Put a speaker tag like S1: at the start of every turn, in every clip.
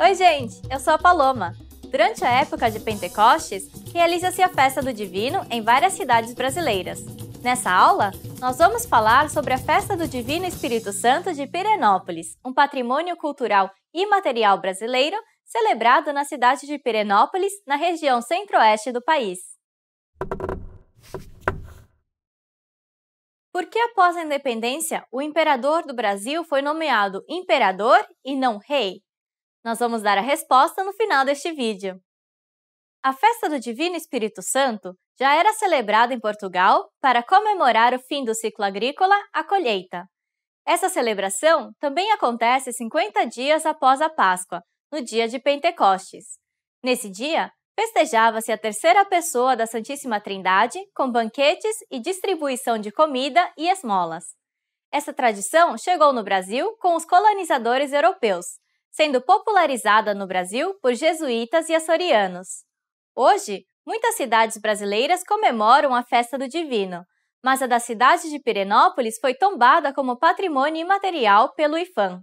S1: Oi, gente, eu sou a Paloma. Durante a época de Pentecostes, realiza-se a festa do Divino em várias cidades brasileiras. Nessa aula, nós vamos falar sobre a festa do Divino Espírito Santo de Pirenópolis, um patrimônio cultural e material brasileiro celebrado na cidade de Pirenópolis, na região centro-oeste do país. Por que após a independência o imperador do Brasil foi nomeado imperador e não rei? Nós vamos dar a resposta no final deste vídeo. A festa do Divino Espírito Santo já era celebrada em Portugal para comemorar o fim do ciclo agrícola, a colheita. Essa celebração também acontece 50 dias após a Páscoa, no dia de Pentecostes. Nesse dia, festejava-se a terceira pessoa da Santíssima Trindade com banquetes e distribuição de comida e esmolas. Essa tradição chegou no Brasil com os colonizadores europeus, sendo popularizada no Brasil por jesuítas e açorianos. Hoje, muitas cidades brasileiras comemoram a festa do Divino, mas a da cidade de Pirenópolis foi tombada como patrimônio imaterial pelo IFAM.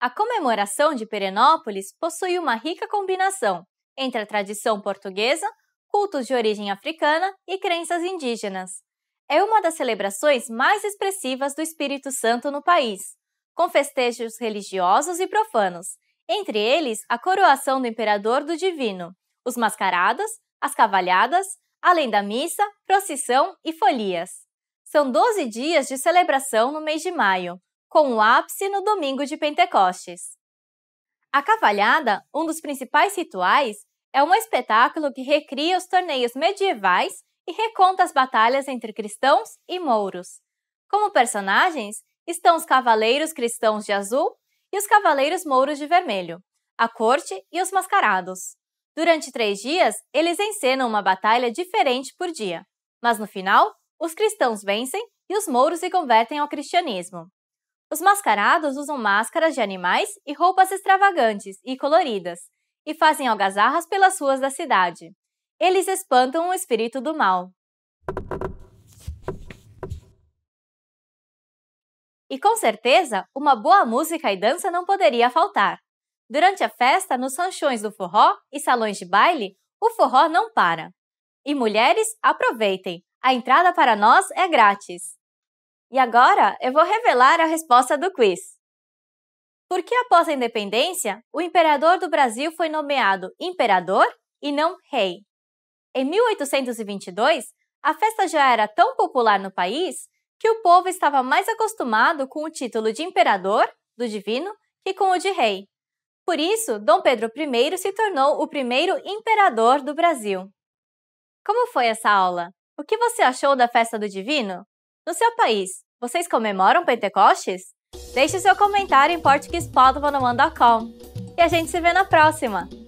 S1: A comemoração de Perenópolis possui uma rica combinação entre a tradição portuguesa, cultos de origem africana e crenças indígenas. É uma das celebrações mais expressivas do Espírito Santo no país com festejos religiosos e profanos, entre eles a coroação do imperador do divino, os mascaradas, as cavalhadas, além da missa, procissão e folias. São 12 dias de celebração no mês de maio, com o ápice no domingo de Pentecostes. A cavalhada, um dos principais rituais, é um espetáculo que recria os torneios medievais e reconta as batalhas entre cristãos e mouros. Como personagens, estão os cavaleiros cristãos de azul e os cavaleiros mouros de vermelho, a corte e os mascarados. Durante três dias, eles encenam uma batalha diferente por dia, mas no final, os cristãos vencem e os mouros se convertem ao cristianismo. Os mascarados usam máscaras de animais e roupas extravagantes e coloridas, e fazem algazarras pelas ruas da cidade. Eles espantam o espírito do mal. E com certeza, uma boa música e dança não poderia faltar. Durante a festa, nos sanchões do forró e salões de baile, o forró não para. E mulheres, aproveitem! A entrada para nós é grátis. E agora eu vou revelar a resposta do quiz. Por que após a independência, o imperador do Brasil foi nomeado imperador e não rei? Em 1822, a festa já era tão popular no país que o povo estava mais acostumado com o título de imperador, do divino, que com o de rei. Por isso, Dom Pedro I se tornou o primeiro imperador do Brasil. Como foi essa aula? O que você achou da festa do divino? No seu país, vocês comemoram Pentecostes? Deixe seu comentário em portuguespodovanomand.com. E a gente se vê na próxima!